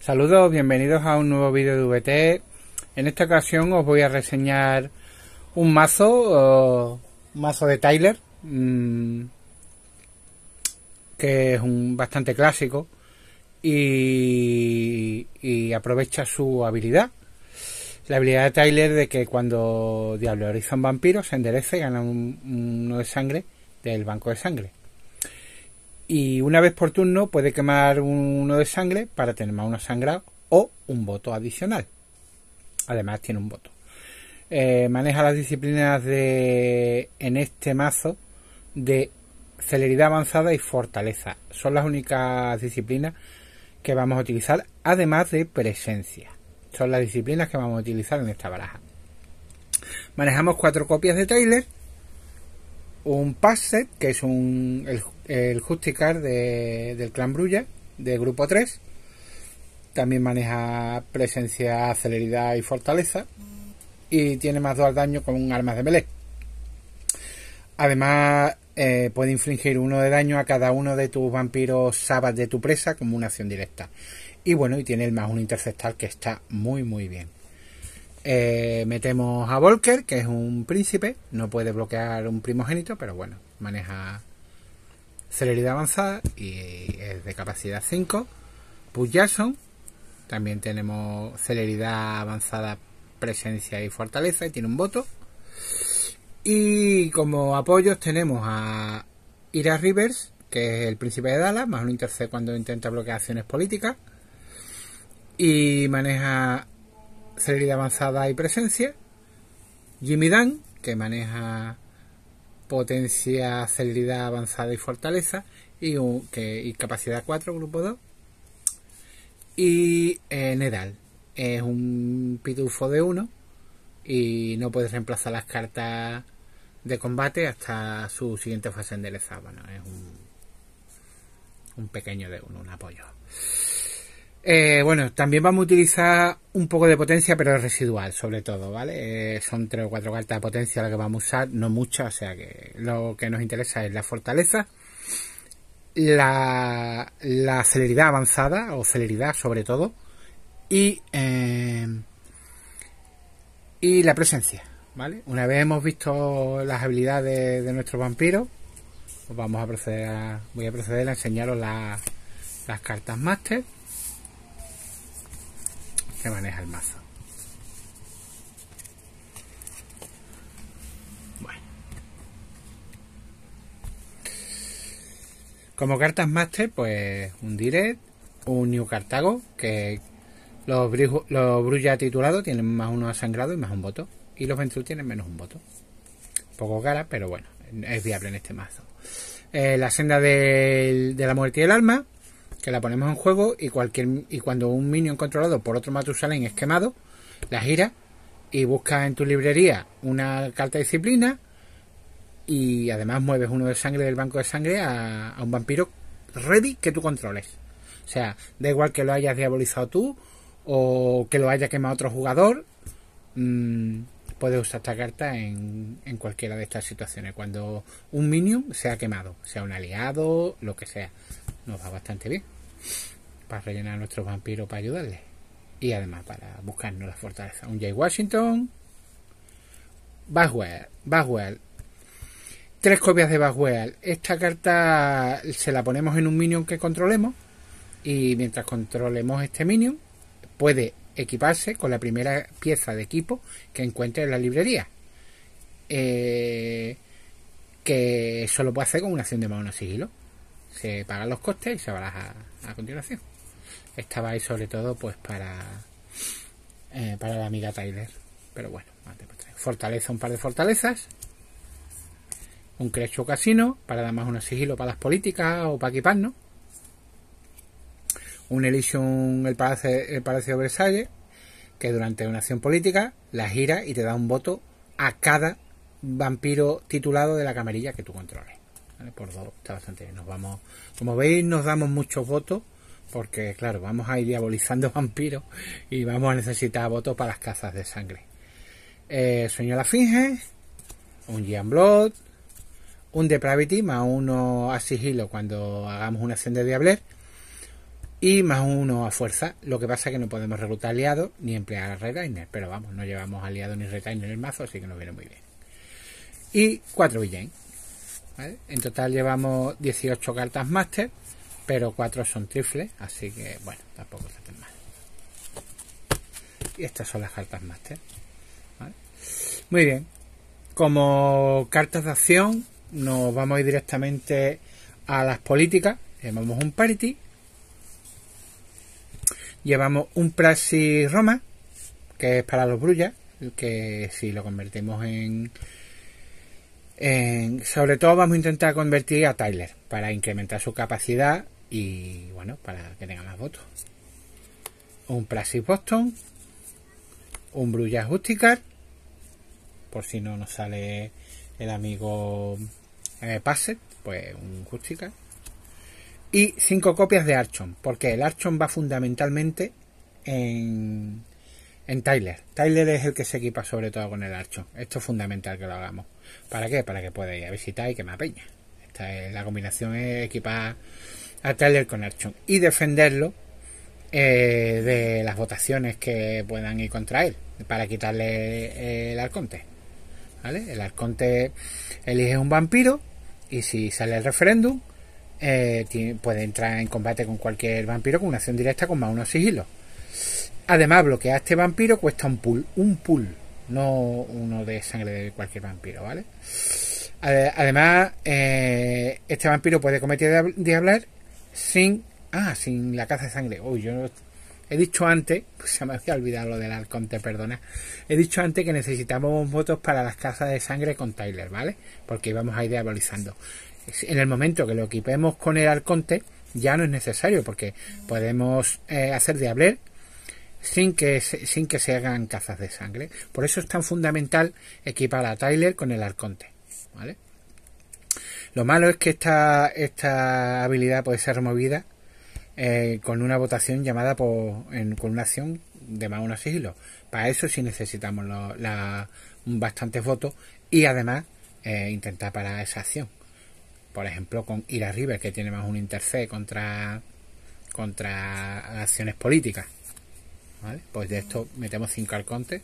Saludos, bienvenidos a un nuevo vídeo de VT. En esta ocasión os voy a reseñar un mazo, un mazo de Tyler, mm, que es un bastante clásico y, aprovecha su habilidad. La habilidad de Tyler de que cuando Diablo Horizon vampiro se enderece y gana un, uno de sangre del banco de sangre y una vez por turno puede quemar uno de sangre para tener más uno sangrado o un voto adicional. Además tiene un voto. Eh, maneja las disciplinas de en este mazo de celeridad avanzada y fortaleza. Son las únicas disciplinas que vamos a utilizar, además de presencia. Son las disciplinas que vamos a utilizar en esta baraja. Manejamos cuatro copias de Taylor. un passet, que es un, el Justicar del Clan Brulla, de Grupo 3. También maneja presencia, celeridad y fortaleza. Y tiene más 2 al daño con arma de melee. Además, eh, puede infligir uno de daño a cada uno de tus vampiros sabas de tu presa como una acción directa. Y bueno, y tiene el más un interceptal que está muy, muy bien. Eh, metemos a Volker, que es un príncipe. No puede bloquear un primogénito, pero bueno, maneja celeridad avanzada y eh, es de capacidad 5. Pujason, también tenemos celeridad avanzada, presencia y fortaleza y tiene un voto. Y como apoyos tenemos a Ira Rivers, que es el príncipe de Dallas, más un intercede cuando intenta bloquear acciones políticas. Y maneja celeridad avanzada y presencia. Jimmy Dan, que maneja potencia, celeridad avanzada y fortaleza, y, que, y capacidad 4, grupo 2. Y eh, Nedal es un pitufo de 1 y no puede reemplazar las cartas de combate hasta su siguiente fase enderezada. Bueno, es un, un pequeño de 1, un apoyo. Eh, bueno, también vamos a utilizar un poco de potencia, pero residual, sobre todo, ¿vale? Eh, son tres o cuatro cartas de potencia las que vamos a usar, no muchas, o sea que lo que nos interesa es la fortaleza, la, celeridad avanzada, o celeridad sobre todo, y, eh, y la presencia, ¿vale? Una vez hemos visto las habilidades de, nuestro vampiro, pues vamos a proceder voy a proceder a enseñaros las cartas máster que maneja el mazo. Como cartas máster, pues un direct, un New Cartago, que los, los Brulla titulados tienen más uno sangrado y más un voto. Y los Ventru tienen menos un voto. Poco cara, pero bueno, es viable en este mazo. Eh, la senda de la muerte y el alma, que la ponemos en juego y cualquier y cuando un minion controlado por otro Matusalén es quemado, la gira y buscas en tu librería una carta disciplina y además mueves uno de sangre del banco de sangre a, un vampiro ready que tú controles. O sea, da igual que lo hayas diabolizado tú o que lo haya quemado otro jugador, mmm, puedes usar esta carta en, en, cualquiera de estas situaciones. Cuando un minion sea quemado, sea un aliado, lo que sea nos va bastante bien para rellenar a nuestros vampiros para ayudarles y además para buscarnos la fortaleza. Un Jay Washington, Bagwell, Bagwell, tres copias de Bagwell. Esta carta se la ponemos en un minion que controlemos y mientras controlemos este minion puede equiparse con la primera pieza de equipo que encuentre en la librería. Eh, que solo puede hacer con una acción de mano sigilo se pagan los costes y se va a, a continuación. Estaba ahí sobre todo pues para, eh, para la amiga Tyler. Pero bueno, fortaleza, un par de fortalezas. Un crecho casino, para dar más un sigilo para las políticas o para equiparnos. Un Elysium, el Palacio, el Palacio de Versalles, que durante una acción política la gira y te da un voto a cada vampiro titulado de la camarilla que tú controles. Por dos está bastante bien. Nos vamos, como veis, nos damos muchos votos porque, claro, vamos a ir diabolizando vampiros y vamos a necesitar votos para las cazas de sangre. Eh, sueño de la Finge, un Gian Blood, un Depravity más uno a sigilo cuando hagamos una acción de Diabler y más uno a fuerza. Lo que pasa es que no podemos reclutar aliados ni emplear a retainer, pero vamos, no llevamos aliados ni retainer en el mazo, así que nos viene muy bien. Y cuatro villain. En total llevamos 18 cartas máster, pero 4 son trifles, así que bueno, tampoco se tan mal. Y estas son las cartas máster. Muy bien, como cartas de acción nos vamos a ir directamente a las políticas. Llevamos un parity, llevamos un praxis Roma, que es para los brullas, que si lo convertimos en sobre todo vamos a intentar convertir a Tyler para incrementar su capacidad y bueno, para que tenga más votos. Un Plastic Boston, un Brulla Justicar, por si no nos sale el amigo eh, Pase, pues un Justicar. Y cinco copias de Archon, porque el Archon va fundamentalmente en en Tyler. Tyler es el que se equipa sobre todo con el Archon, Esto es fundamental que lo hagamos. ¿Para qué? Para que pueda ir a visitar y que me apeña. Esta es, la combinación es equipar a Tyler con Archon y defenderlo eh, de las votaciones que puedan ir contra él para quitarle eh, el arconte. El arconte elige un vampiro y si sale el referéndum eh, puede entrar en combate con cualquier vampiro con una acción directa con más uno sigilo. Además, bloquear a este vampiro cuesta un pool, un pool, no uno de sangre de cualquier vampiro, ¿vale? Además, eh, este vampiro puede cometer Diabler sin. Ah, sin la caza de sangre. Uy, yo he dicho antes, pues se me había olvidado lo del arconte, perdona. He dicho antes que necesitamos votos para las cazas de sangre con Tyler, ¿vale? Porque íbamos a ir diabolizando. En el momento que lo equipemos con el arconte, ya no es necesario, porque podemos eh, hacer diabler sin que, se, sin que se hagan cazas de sangre. Por eso es tan fundamental equipar a Tyler con el arconte. ¿vale? Lo malo es que esta, esta habilidad puede ser removida eh, con una votación llamada por, en, con una acción de más unos sigilo Para eso sí necesitamos bastantes votos y además eh, intentar para esa acción. Por ejemplo, con Ira River, que tiene más un interfe contra, contra acciones políticas. Pues de esto metemos 5 arcontes.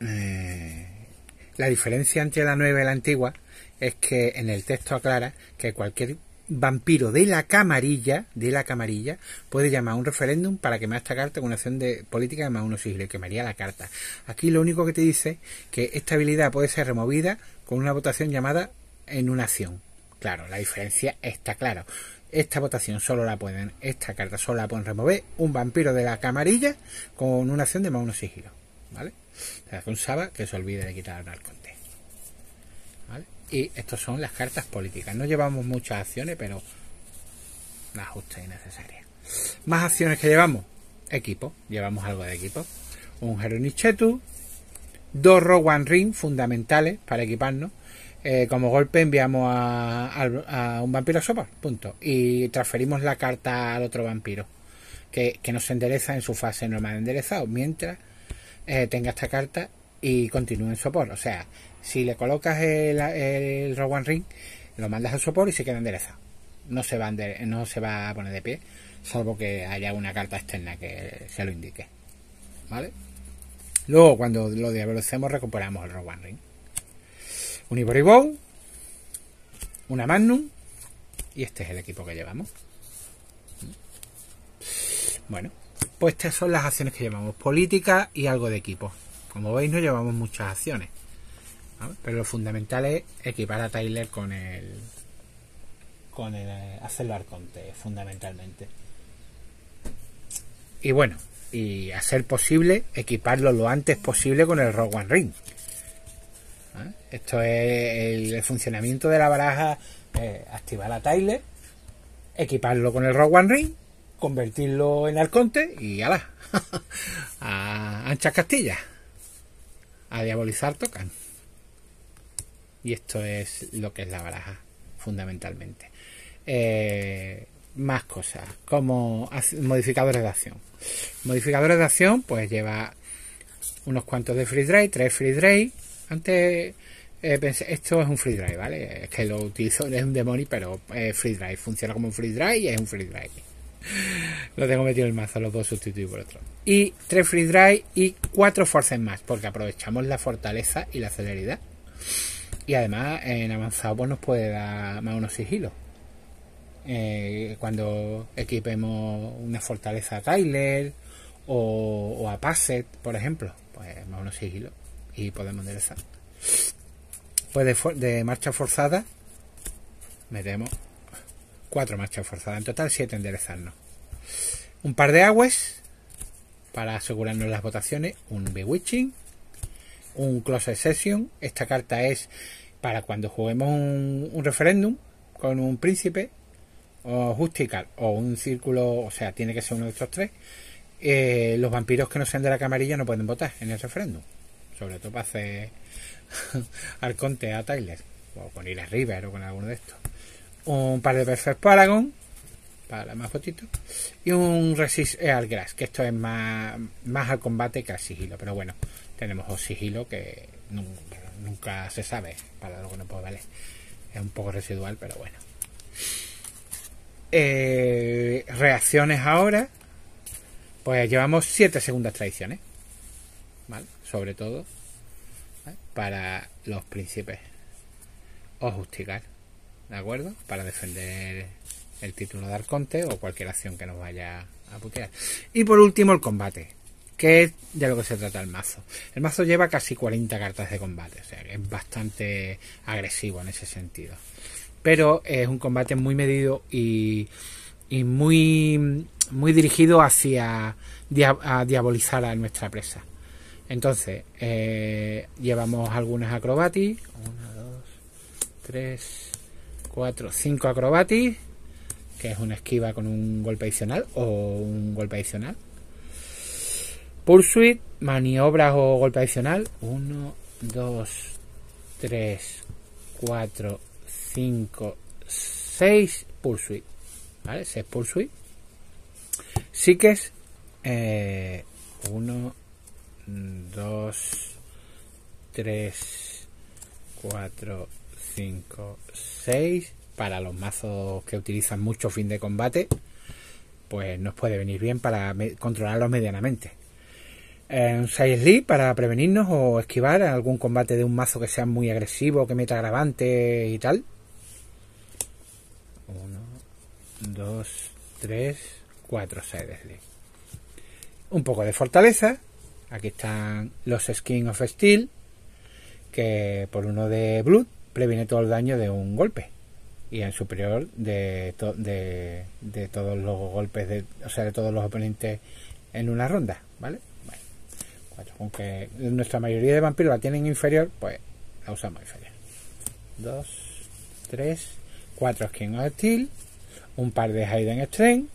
Eh, la diferencia entre la nueva y la antigua es que en el texto aclara que cualquier vampiro de la camarilla, de la camarilla, puede llamar a un referéndum para quemar esta carta con una acción de política de más uno siglo y quemaría la carta. Aquí lo único que te dice que esta habilidad puede ser removida con una votación llamada en una acción. Claro, la diferencia está clara. Esta votación solo la pueden, esta carta solo la pueden remover un vampiro de la camarilla con una acción de más uno sigilo. ¿Vale? que un Saba que se olvide de quitar al conté. ¿Vale? Y estas son las cartas políticas. No llevamos muchas acciones, pero las justas y necesarias. Más acciones que llevamos. Equipo. Llevamos algo de equipo. Un Heronichetu. Dos Rowan Ring fundamentales para equiparnos eh, como golpe enviamos a, un vampiro a sopor, punto. Y transferimos la carta al otro vampiro, que, que nos endereza en su fase normal de enderezado, mientras eh, tenga esta carta y continúe en sopor. O sea, si le colocas el, el Rowan Ring, lo mandas al sopor y se queda enderezado. No se, va a poner de pie, salvo que haya una carta externa que se lo indique. ¿Vale? Luego, cuando lo diabolicemos, recuperamos el Rowan Ring un una Magnum y este es el equipo que llevamos. Bueno, pues estas son las acciones que llevamos, política y algo de equipo. Como veis no llevamos muchas acciones, pero lo fundamental es equipar a Tyler con el con el eh, hacerlo al conte fundamentalmente. Y bueno, y hacer posible equiparlo lo antes posible con el Rogue One Ring. ¿eh? Esto es el, funcionamiento de la baraja. Eh, activar la Tyler, equiparlo con el Rogue One Ring, convertirlo en Arconte y ala. a anchas castillas. A diabolizar tocan. Y esto es lo que es la baraja, fundamentalmente. Eh, más cosas, como modificadores de acción. Modificadores de acción, pues lleva unos cuantos de free drive tres free dry antes eh, pensé, esto es un free drive, ¿vale? Es que lo utilizo, es un demoni, pero es free drive. Funciona como un free drive y es un free drive. lo tengo metido en el mazo, lo puedo sustituir por otro. Y tres free drive y cuatro forces más, porque aprovechamos la fortaleza y la celeridad. Y además en avanzado pues, nos puede dar más unos sigilos. Eh, cuando equipemos una fortaleza a Tyler o, o a Passet, por ejemplo, pues más unos sigilos y podemos enderezar pues de, marcha forzada metemos cuatro marchas forzadas en total siete enderezarnos un par de aguas para asegurarnos las votaciones un bewitching un close session esta carta es para cuando juguemos un, referéndum con un príncipe o justical o un círculo, o sea, tiene que ser uno de estos tres, eh, los vampiros que no sean de la camarilla no pueden votar en el referéndum sobre todo para hacer Arconte a Tyler, o con Iles River o con alguno de estos. Un par de perfect Paragon, para la más fotito, y un Resist eh, al Grass, que esto es más, más al combate que al sigilo, pero bueno, tenemos o sigilo que nunca, se sabe, para lo que no puedo Es un poco residual, pero bueno. Eh, reacciones ahora, pues llevamos 7 segundas tradiciones. ¿Vale? sobre todo, ¿eh? para los príncipes o justicar, ¿de acuerdo? Para defender el título de Arconte o cualquier acción que nos vaya a putear. Y por último, el combate, que es de lo que se trata el mazo. El mazo lleva casi 40 cartas de combate, o sea, es bastante agresivo en ese sentido. Pero es un combate muy medido y, muy, muy dirigido hacia a diabolizar a nuestra presa. Entonces, eh, llevamos algunas acrobatis. 1, 2, 3, 4, 5 acrobatis. Que es una esquiva con un golpe adicional o un golpe adicional. Pursuit, maniobras o golpe adicional. 1, 2, 3, 4, 5, 6. Pursuit. ¿Vale? 6 Pursuit. Sí que es. 1, 2. 2, 3, 4, 5, 6. Para los mazos que utilizan mucho fin de combate, pues nos puede venir bien para controlarlos medianamente. Eh, un 6 d para prevenirnos o esquivar algún combate de un mazo que sea muy agresivo, que meta agravante y tal. 1, 2, 3, 4 6 Lee. Un poco de fortaleza, Aquí están los Skin of Steel, que por uno de Blood previene todo el daño de un golpe. Y en superior de, todos los golpes, de, o sea, de todos los oponentes en una ronda, ¿vale? Bueno, Aunque nuestra mayoría de vampiros la tienen inferior, pues la usamos inferior. Dos, tres, cuatro Skin of Steel, un par de Hayden Strength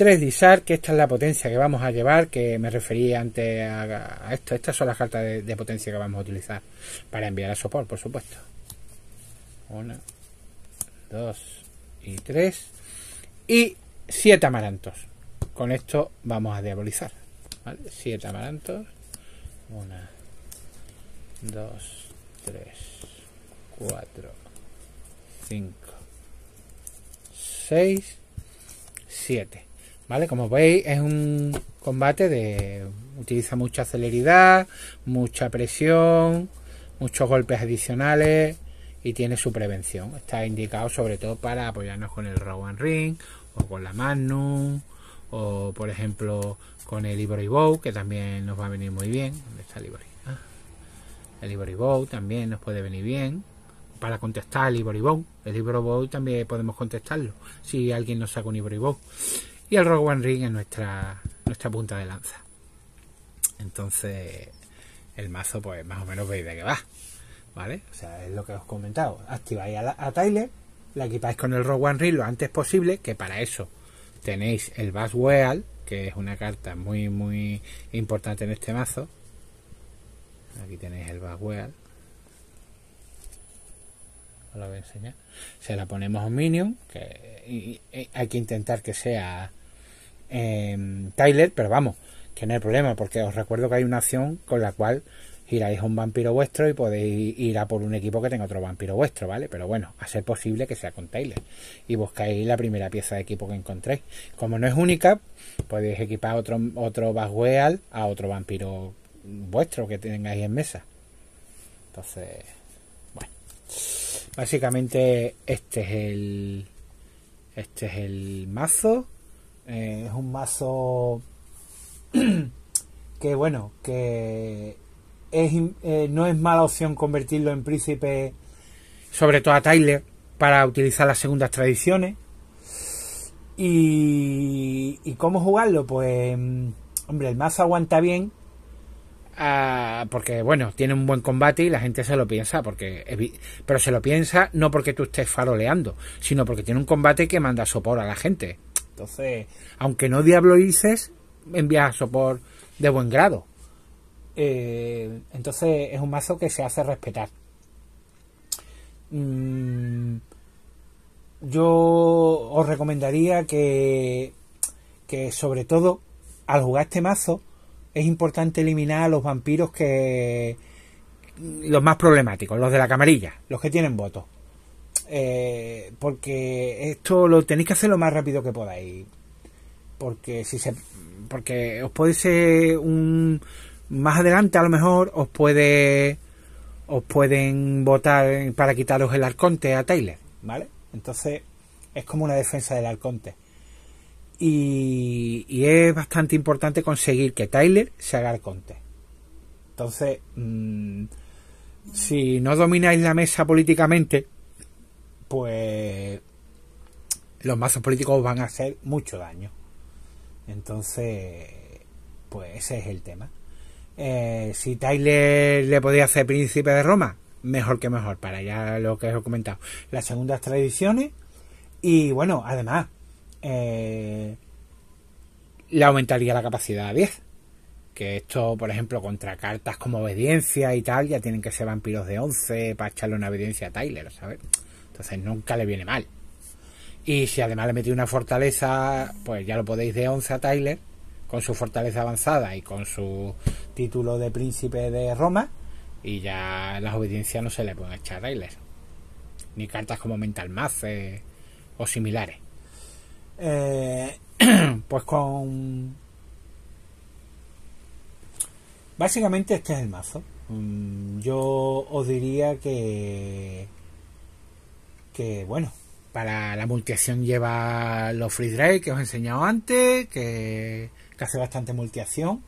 3 disar que esta es la potencia que vamos a llevar que me referí antes a, esto estas son las cartas de, potencia que vamos a utilizar para enviar a sopor por supuesto 1 2 y 3 y siete amarantos con esto vamos a diabolizar Siete amarantos 1 2 3 4 5 6 7 ¿Vale? Como veis, es un combate de... Utiliza mucha celeridad, mucha presión, muchos golpes adicionales y tiene su prevención. Está indicado sobre todo para apoyarnos con el Rowan Ring o con la Magnum o por ejemplo con el Ivory Bow que también nos va a venir muy bien. ¿Dónde está el Ivory? Ah. el Ivory Bow también nos puede venir bien para contestar el Ivory Bow. El Ivory Bow también podemos contestarlo si alguien nos saca un Ivory Bow y el Rogue One Ring en nuestra, nuestra punta de lanza. Entonces, el mazo, pues más o menos veis de qué va. ¿Vale? O sea, es lo que os he comentado. Activáis a, Tyler, la equipáis con el Rogue One Ring lo antes posible, que para eso tenéis el Bass que es una carta muy, muy importante en este mazo. Aquí tenéis el Bass Os lo voy a enseñar. Se la ponemos a un Minion, que hay que intentar que sea Em, Tyler, pero vamos, que no hay problema, porque os recuerdo que hay una acción con la cual giráis a un vampiro vuestro y podéis ir a por un equipo que tenga otro vampiro vuestro, ¿vale? Pero bueno, a ser posible que sea con Tyler y buscáis la primera pieza de equipo que encontréis. Como no es única, podéis equipar otro, otro a otro vampiro vuestro que tengáis en mesa. Entonces, bueno, básicamente este es el, este es el mazo. Eh, es un mazo que bueno, que eh, no es mala opción convertirlo en príncipe, sobre todo a Tyler, para utilizar las segundas tradiciones. Y, cómo jugarlo, pues mm, hombre, el mazo aguanta bien. Ah, porque bueno, tiene un buen combate y la gente se lo piensa, porque pero se lo piensa no porque tú estés faroleando, sino porque tiene un combate que manda sopor a la gente. Entonces, aunque no diabloices, envías sopor de buen grado. Eh, entonces es un mazo que se hace respetar. Mm, yo os recomendaría que, que sobre todo al jugar este mazo es importante eliminar a los vampiros que los más problemáticos, los de la camarilla, los que tienen votos. Eh, porque esto lo tenéis que hacer lo más rápido que podáis. Porque si se, porque os puede ser un más adelante a lo mejor os puede os pueden votar para quitaros el arconte a Tyler... ¿vale? Entonces es como una defensa del arconte. Y, y es bastante importante conseguir que Tyler se haga arconte. Entonces, mm, si no domináis la mesa políticamente, pues los mazos políticos van a hacer mucho daño. Entonces, pues ese es el tema. Eh, si Tyler le podía hacer príncipe de Roma, mejor que mejor, para ya lo que os he comentado. Las segundas tradiciones. Y bueno, además, eh, le aumentaría la capacidad a 10. Que esto, por ejemplo, contra cartas como obediencia y tal, ya tienen que ser vampiros de 11 para echarle una obediencia a Tyler, ¿sabes? Entonces nunca le viene mal. Y si además le metí una fortaleza, pues ya lo podéis de 11 a Tyler, con su fortaleza avanzada y con su título de príncipe de Roma, y ya las obediencias no se le pueden echar a Tyler. Ni cartas como Mental Math eh, o similares. Eh, pues con... Básicamente este es el mazo. Mm, yo os diría que bueno, para la multiación lleva los free drive que os he enseñado antes, que, hace bastante multiación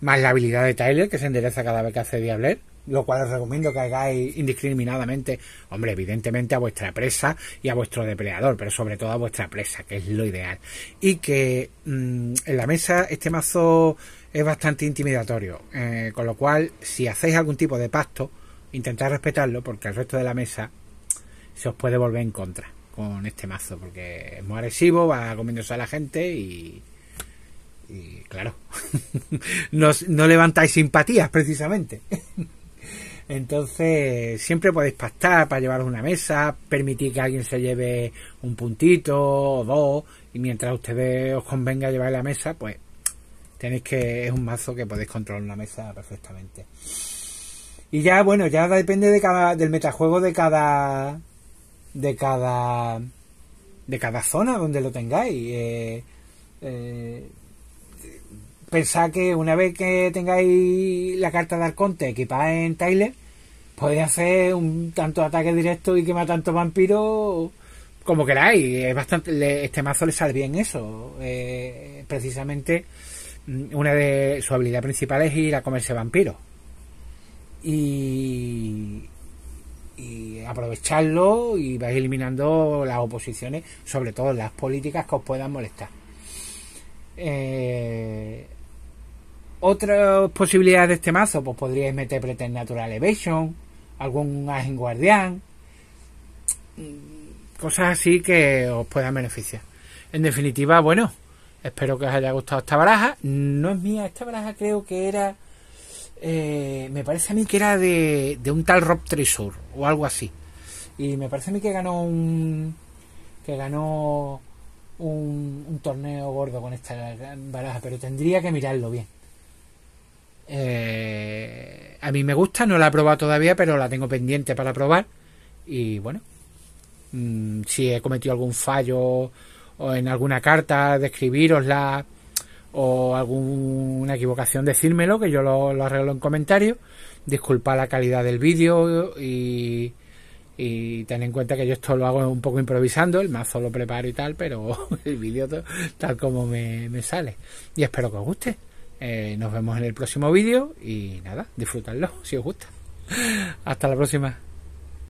Más la habilidad de Tyler, que se endereza cada vez que hace Diabler lo cual os recomiendo que hagáis indiscriminadamente, hombre, evidentemente a vuestra presa y a vuestro depredador, pero sobre todo a vuestra presa, que es lo ideal. Y que mm, en la mesa este mazo es bastante intimidatorio, eh, con lo cual si hacéis algún tipo de pasto intentad respetarlo, porque el resto de la mesa se os puede volver en contra con este mazo, porque es muy agresivo, va comiéndose a la gente y, claro, no, levantáis simpatías precisamente. Entonces, siempre podéis pactar para llevaros una mesa, permitir que alguien se lleve un puntito o dos, y mientras a ustedes os convenga llevar la mesa, pues tenéis que. Es un mazo que podéis controlar una mesa perfectamente. Y ya, bueno, ya depende de cada, del metajuego de cada, de cada de cada zona donde lo tengáis. Eh, eh, pensad que una vez que tengáis la carta de Arconte equipada en Tyler, podéis hacer un tanto ataque directo y quemar tanto vampiro como queráis. bastante, este mazo le sale bien eso. Eh, precisamente mm, una de sus habilidades principales... es ir a comerse vampiros. Y, aprovecharlo y vais eliminando las oposiciones, sobre todo las políticas que os puedan molestar. Eh, otras posibilidades de este mazo, pues podríais meter natural evasion algún Agen Guardián, mm, cosas así que os puedan beneficiar. En definitiva, bueno, espero que os haya gustado esta baraja. No es mía, esta baraja creo que era... Eh, me parece a mí que era de, de un tal Rob Tresor o algo así. Y me parece a mí que ganó un. que ganó un, torneo gordo con esta baraja, pero tendría que mirarlo bien. Eh, a mí me gusta, no la he probado todavía, pero la tengo pendiente para probar. Y bueno, mm, si he cometido algún fallo o en alguna carta, De escribirosla. o alguna equivocación, decírmelo, que yo lo, lo arreglo en comentarios. Disculpa la calidad del vídeo y, y ten en cuenta que yo esto lo hago un poco improvisando, el mazo lo preparo y tal, pero el vídeo tal como me, sale. Y espero que os guste. Eh, nos vemos en el próximo vídeo y nada, disfrutadlo si os gusta. Hasta la próxima.